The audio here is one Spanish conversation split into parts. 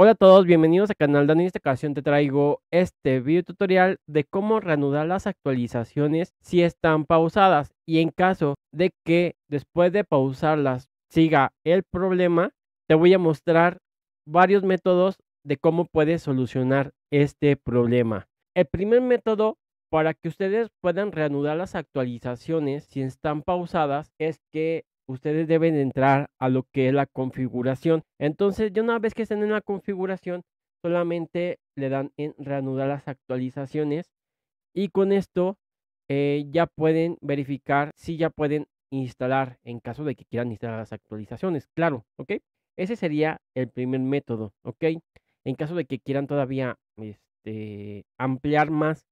Hola a todos, bienvenidos al Canal Dani. En esta ocasión te traigo este video tutorial de cómo reanudar las actualizaciones si están pausadas y en caso de que después de pausarlas siga el problema, te voy a mostrar varios métodos de cómo puedes solucionar este problema. El primer método para que ustedes puedan reanudar las actualizaciones si están pausadas es que ustedes deben entrar a lo que es la configuración. Entonces, ya una vez que estén en la configuración, solamente le dan en reanudar las actualizaciones y con esto eh, ya pueden verificar si ya pueden instalar en caso de que quieran instalar las actualizaciones, claro, ¿ok? Ese sería el primer método, ¿ok? En caso de que quieran todavía este, ampliar más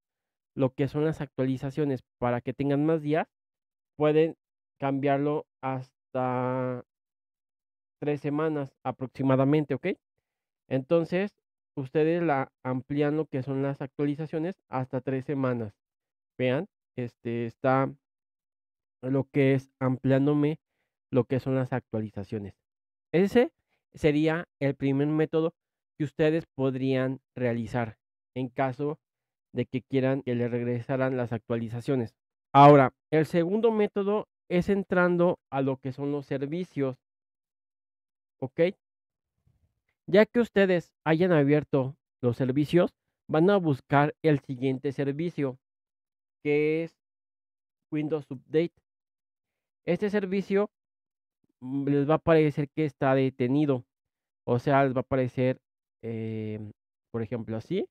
lo que son las actualizaciones para que tengan más días, pueden cambiarlo hasta tres semanas aproximadamente, ¿ok? Entonces, ustedes la amplían lo que son las actualizaciones hasta tres semanas. Vean, este está lo que es ampliándome lo que son las actualizaciones. Ese sería el primer método que ustedes podrían realizar en caso de que quieran que le regresaran las actualizaciones. Ahora, el segundo método es entrando a lo que son los servicios. ¿Ok? Ya que ustedes hayan abierto los servicios, van a buscar el siguiente servicio, que es Windows Update. Este servicio mm, les va a parecer que está detenido. O sea, les va a aparecer, em, por ejemplo, así.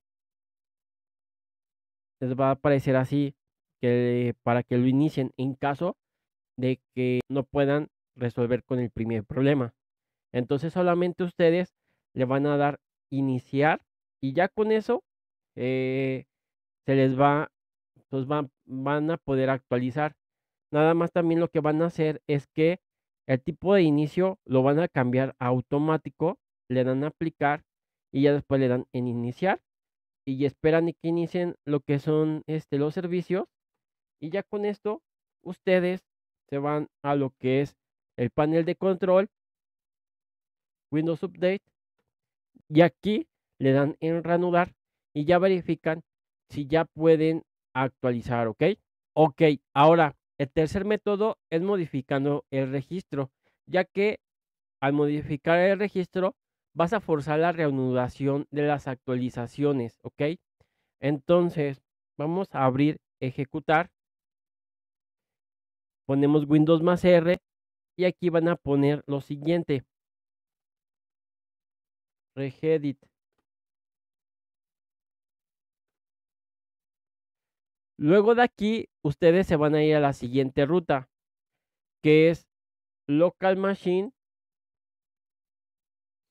Les va a aparecer así que, para que lo inicien. En caso de que no puedan resolver con el primer problema. Entonces solamente ustedes le van a dar iniciar y ya con eso eh, se les va, pues van, a poder actualizar. Nada más también lo que van a hacer es que el tipo de inicio lo van a cambiar automático, le dan a aplicar y ya después le dan en iniciar y esperan que inicien lo que son este, los servicios y ya con esto ustedes se van a lo que es el panel de control, Windows Update, y aquí le dan en reanudar y ya verifican si ya pueden actualizar, ¿ok? Ok, ahora el tercer método es modificando el registro, ya que al modificar el registro vas a forzar la reanudación de las actualizaciones, ¿ok? Entonces, vamos a abrir ejecutar ponemos Windows más R y aquí van a poner lo siguiente. Regedit. Luego de aquí, ustedes se van a ir a la siguiente ruta, que es Local Machine,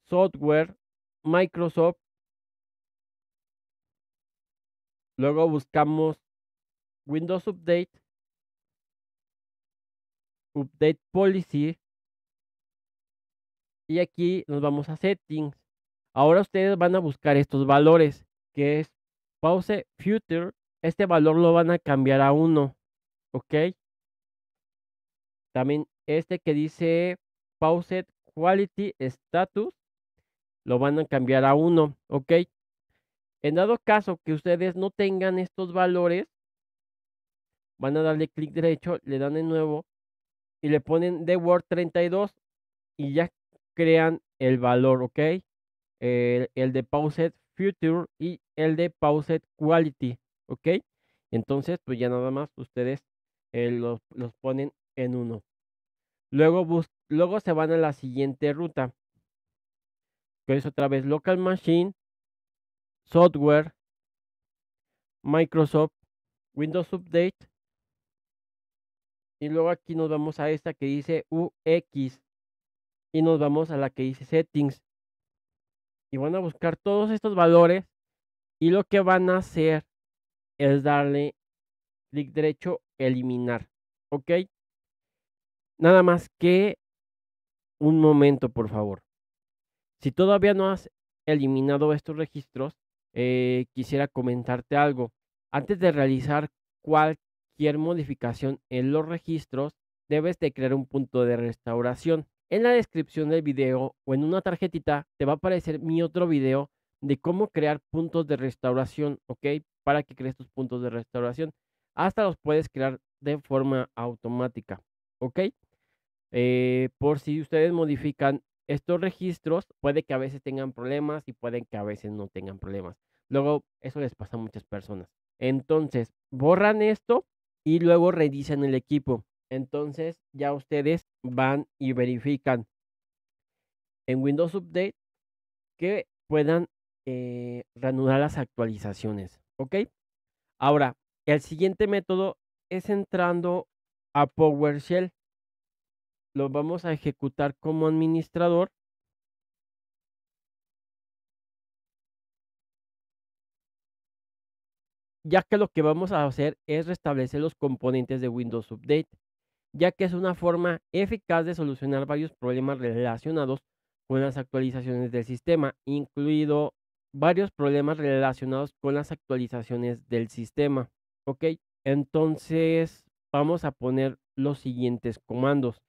Software, Microsoft. Luego buscamos Windows Update update policy. Y aquí nos vamos a settings. Ahora ustedes van a buscar estos valores, que es pause future. Este valor lo van a cambiar a 1. ¿Ok? También este que dice pause quality status, lo van a cambiar a 1. ¿Ok? En dado caso que ustedes no tengan estos valores, van a darle clic derecho, le dan de nuevo y le ponen The Word 32 y ya crean el valor, ¿ok? El, de Paused Future y el de Paused Quality, ¿ok? Entonces, pues ya nada más ustedes eh, los, ponen en uno. Luego, bus luego se van a la siguiente ruta, que es otra vez Local Machine, Software, Microsoft, Windows Update, y luego aquí nos vamos a esta que dice UX. Y nos vamos a la que dice settings. Y van a buscar todos estos valores. Y lo que van a hacer es darle clic derecho, eliminar. ¿Ok? Nada más que un momento, por favor. Si todavía no has eliminado estos registros, eh, quisiera comentarte algo. Antes de realizar cualquier cualquier modificación en los registros, debes de crear un punto de restauración. En la descripción del video o en una tarjetita te va a aparecer mi otro video de cómo crear puntos de restauración, ¿ok? Para que crees tus puntos de restauración. Hasta los puedes crear de forma automática, ¿ok? Eh, por si ustedes modifican estos registros, puede que a veces tengan problemas y pueden que a veces no tengan problemas. Luego, eso les pasa a muchas personas. Entonces, borran esto y luego redicen el equipo. Entonces ya ustedes van y verifican en Windows Update que puedan eh, reanudar las actualizaciones. ¿Ok? Ahora, el siguiente método es entrando a PowerShell. Lo vamos a ejecutar como administrador ya que lo que vamos a hacer es restablecer los componentes de Windows Update, ya que es una forma eficaz de solucionar varios problemas relacionados con las actualizaciones del sistema, incluido varios problemas relacionados con las actualizaciones del sistema. Ok, entonces vamos a poner los siguientes comandos.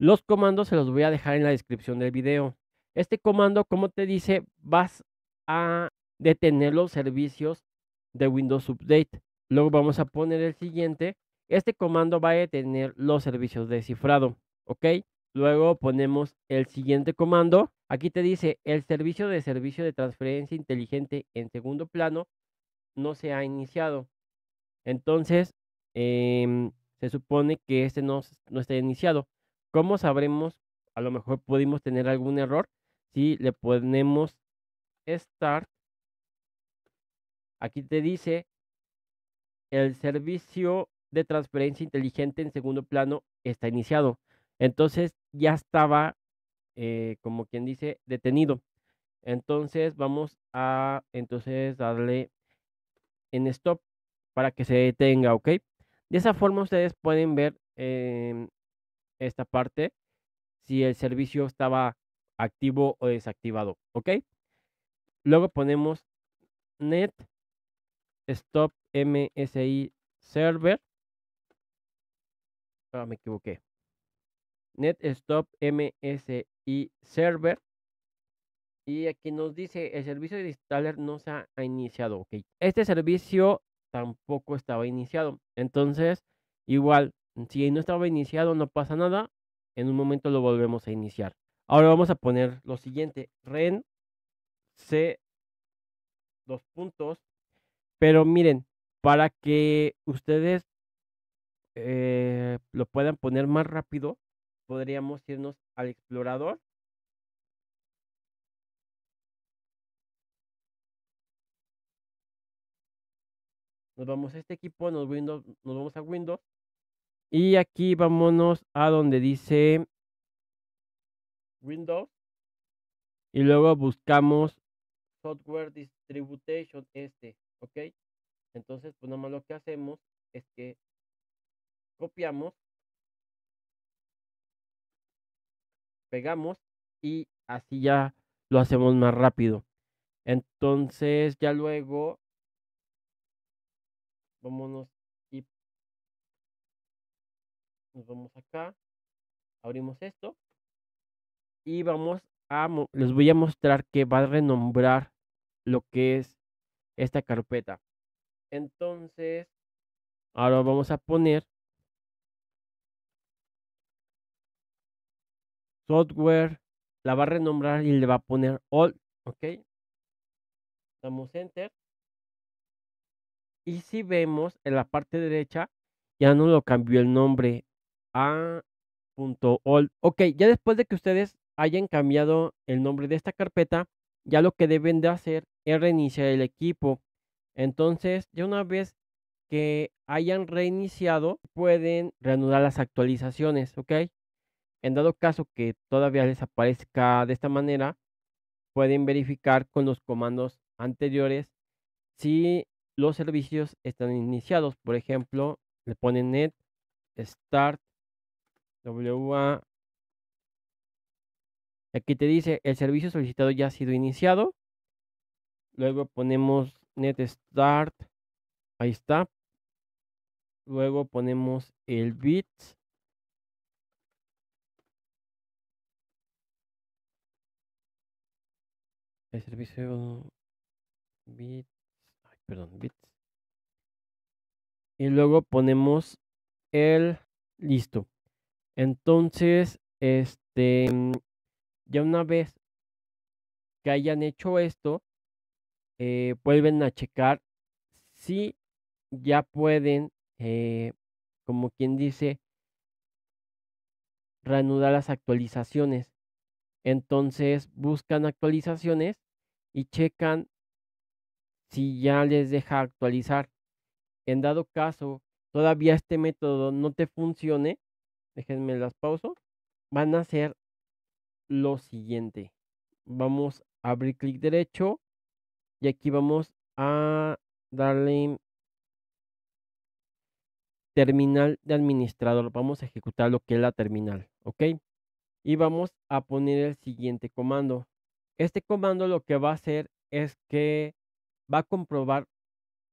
Los comandos se los voy a dejar en la descripción del video. Este comando, como te dice, vas a detener los servicios de Windows Update. Luego vamos a poner el siguiente. Este comando va a tener los servicios de cifrado, ¿ok? Luego ponemos el siguiente comando. Aquí te dice el servicio de servicio de transferencia inteligente en segundo plano no se ha iniciado. Entonces, em, se supone que este no, no está iniciado. ¿Cómo sabremos? A lo mejor pudimos tener algún error si le ponemos start Aquí te dice el servicio de transferencia inteligente en segundo plano está iniciado. Entonces ya estaba, eh, como quien dice, detenido. Entonces vamos a entonces darle en stop para que se detenga, ¿ok? De esa forma ustedes pueden ver em, esta parte si el servicio estaba activo o desactivado, ¿ok? Luego ponemos net Stop MSI Server. Ah, me equivoqué. Net Stop MSI Server. Y aquí nos dice, el servicio de installer no se ha iniciado. Este servicio tampoco estaba iniciado. Entonces, igual, si no estaba iniciado, no pasa nada. En un momento lo volvemos a iniciar. Ahora vamos a poner lo siguiente. Ren C dos puntos pero miren, para que ustedes eh, lo puedan poner más rápido, podríamos irnos al explorador. Nos vamos a este equipo, nos, nos vamos a Windows. Y aquí vámonos a donde dice Windows. Y luego buscamos Software Distribution este. ¿ok? Entonces, pues nada más lo que hacemos es que copiamos, pegamos y así ya lo hacemos más rápido. Entonces, ya luego, vámonos y nos vamos acá, abrimos esto y vamos a, les voy a mostrar que va a renombrar lo que es esta carpeta. Entonces, ahora vamos a poner software, la va a renombrar y le va a poner all, ¿ok? Damos enter. Y si vemos en la parte derecha, ya no lo cambió el nombre a All. Ok, ya después de que ustedes hayan cambiado el nombre de esta carpeta, ya lo que deben de hacer es reiniciar el equipo. Entonces, ya una vez que hayan reiniciado, pueden reanudar las actualizaciones, ¿ok? En dado caso que todavía les aparezca de esta manera, pueden verificar con los comandos anteriores si los servicios están iniciados. Por ejemplo, le ponen net start wa. Aquí te dice, el servicio solicitado ya ha sido iniciado. Luego ponemos net start. Ahí está. Luego ponemos el bits. El servicio bits. perdón, bits. Y luego ponemos el listo. Entonces, este, ya una vez que hayan hecho esto, eh, vuelven a checar si ya pueden, eh, como quien dice, reanudar las actualizaciones. Entonces buscan actualizaciones y checan si ya les deja actualizar. En dado caso, todavía este método no te funcione, déjenme las pauso, van a hacer lo siguiente. Vamos a abrir clic derecho, y aquí vamos a darle terminal de administrador. Vamos a ejecutar lo que es la terminal, ¿ok? Y vamos a poner el siguiente comando. Este comando lo que va a hacer es que va a comprobar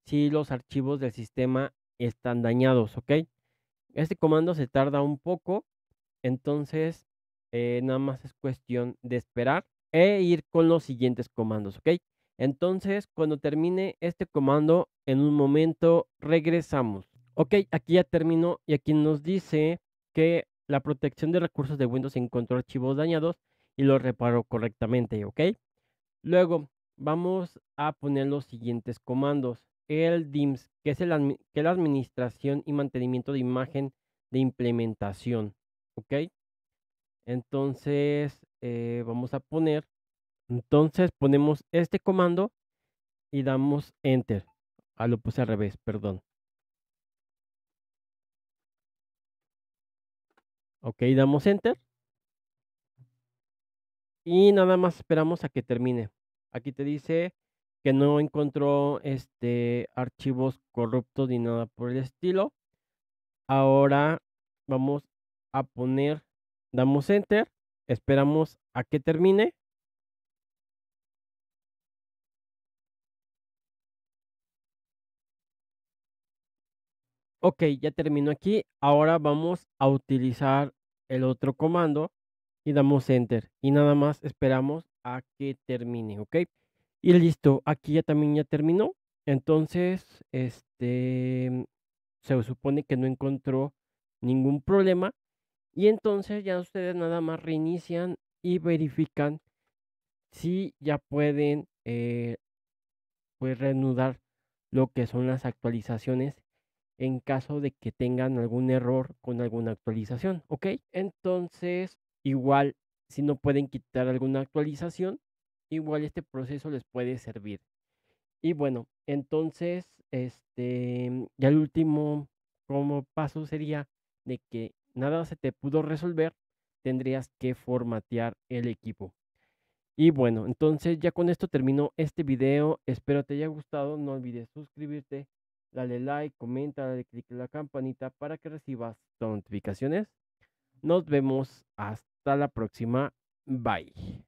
si los archivos del sistema están dañados, ¿ok? Este comando se tarda un poco, entonces eh, nada más es cuestión de esperar e ir con los siguientes comandos, ¿ok? Entonces, cuando termine este comando, en un momento regresamos. Ok, aquí ya terminó y aquí nos dice que la protección de recursos de Windows encontró archivos dañados y los reparó correctamente, ¿ok? Luego, vamos a poner los siguientes comandos. El DIMS, que es, el, que la administración y mantenimiento de imagen de implementación, ¿ok? Entonces, eh, vamos a poner entonces ponemos este comando y damos enter. Ah, lo puse al revés, perdón. Ok, damos enter. Y nada más esperamos a que termine. Aquí te dice que no encontró este archivos corruptos ni nada por el estilo. Ahora vamos a poner, damos enter, esperamos a que termine Ok, ya terminó aquí. Ahora vamos a utilizar el otro comando y damos enter. Y nada más esperamos a que termine, ¿ok? Y listo, aquí ya también ya terminó. Entonces, este, se supone que no encontró ningún problema. Y entonces ya ustedes nada más reinician y verifican si ya pueden eh, pues, reanudar lo que son las actualizaciones en caso de que tengan algún error con alguna actualización, ¿ok? Entonces, igual, si no pueden quitar alguna actualización, igual este proceso les puede servir. Y bueno, entonces, este, ya el último como paso sería de que nada se te pudo resolver, tendrías que formatear el equipo. Y bueno, entonces ya con esto termino este video. Espero te haya gustado. No olvides suscribirte dale like, comenta, dale click en la campanita para que recibas notificaciones. Nos vemos hasta la próxima. Bye.